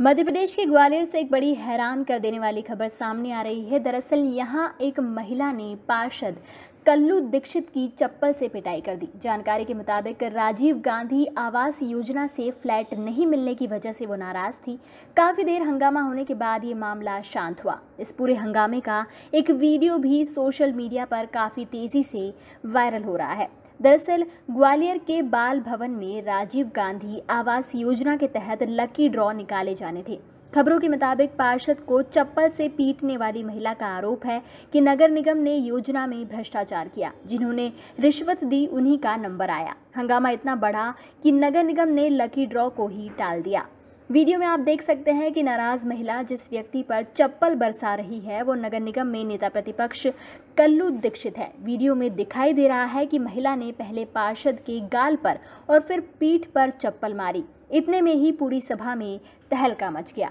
मध्य प्रदेश के ग्वालियर से एक बड़ी हैरान कर देने वाली खबर सामने आ रही है दरअसल यहाँ एक महिला ने पार्षद कल्लू दीक्षित की चप्पल से पिटाई कर दी जानकारी के मुताबिक राजीव गांधी आवास योजना से फ्लैट नहीं मिलने की वजह से वो नाराज थी काफ़ी देर हंगामा होने के बाद ये मामला शांत हुआ इस पूरे हंगामे का एक वीडियो भी सोशल मीडिया पर काफ़ी तेज़ी से वायरल हो रहा है दरअसल ग्वालियर के बाल भवन में राजीव गांधी आवास योजना के तहत लकी ड्रॉ निकाले जाने थे खबरों के मुताबिक पार्षद को चप्पल से पीटने वाली महिला का आरोप है कि नगर निगम ने योजना में भ्रष्टाचार किया जिन्होंने रिश्वत दी उन्हीं का नंबर आया हंगामा इतना बढ़ा कि नगर निगम ने लकी ड्रॉ को ही टाल दिया वीडियो में आप देख सकते हैं कि नाराज महिला जिस व्यक्ति पर चप्पल बरसा रही है वो नगर निगम में नेता प्रतिपक्ष कल्लू दीक्षित है वीडियो में दिखाई दे रहा है कि महिला ने पहले पार्षद के गाल पर और फिर पीठ पर चप्पल मारी इतने में ही पूरी सभा में तहलका मच गया